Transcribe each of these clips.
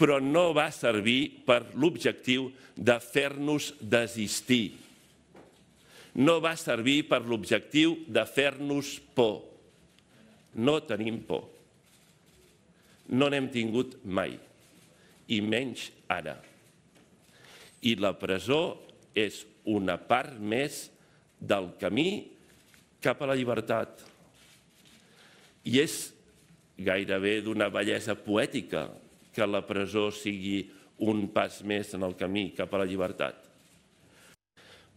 però no va servir per l'objectiu de fer-nos desistir. No va servir per l'objectiu de fer-nos por. No tenim por. No n'hem tingut mai, i menys ara. I la presó és una part més del camí cap a la llibertat. I és gairebé d'una bellesa poètica que la presó sigui un pas més en el camí cap a la llibertat.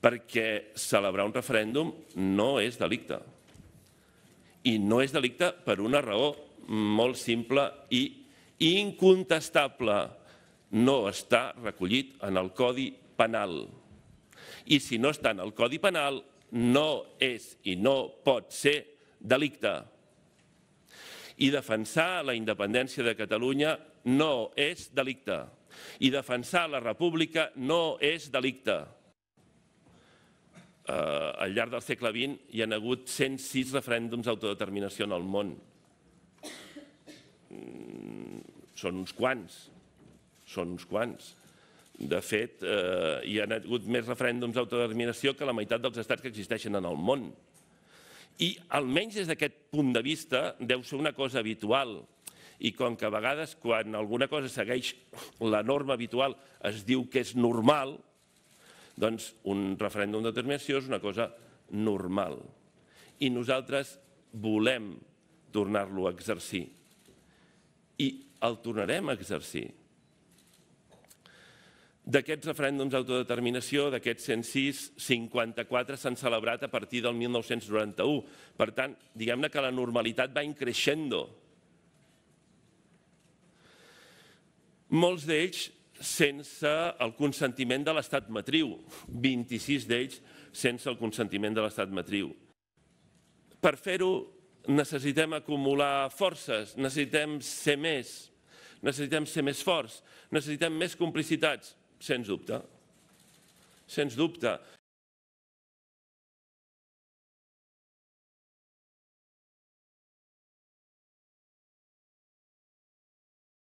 Perquè celebrar un referèndum no és delicte. I no és delicte per una raó molt simple i incontestable. No està recollit en el Codi Penal. I si no està en el Codi Penal, no és i no pot ser delicte i defensar la independència de Catalunya no és delicte. I defensar la república no és delicte. Eh, al llarg del segle XX hi ha hagut 106 referèndums d'autodeterminació en el món. Mm, són uns quants, són uns quants. De fet, eh, hi ha hagut més referèndums d'autodeterminació que la meitat dels estats que existeixen en el món. I almenys des d'aquest punt de vista deu ser una cosa habitual i com que a vegades quan alguna cosa segueix la norma habitual es diu que és normal, doncs un referèndum de determinació és una cosa normal. I nosaltres volem tornar-lo a exercir. I el tornarem a exercir D'aquests referèndums d'autodeterminació, d'aquests 106, 54 s'han celebrat a partir del 1991. Per tant, diguem-ne que la normalitat va increixendo. Molts d'ells sense el consentiment de l'estat matriu, 26 d'ells sense el consentiment de l'estat matriu. Per fer-ho necessitem acumular forces, necessitem ser més, necessitem ser més forts, necessitem més complicitats, sens dubte. Sens dubte.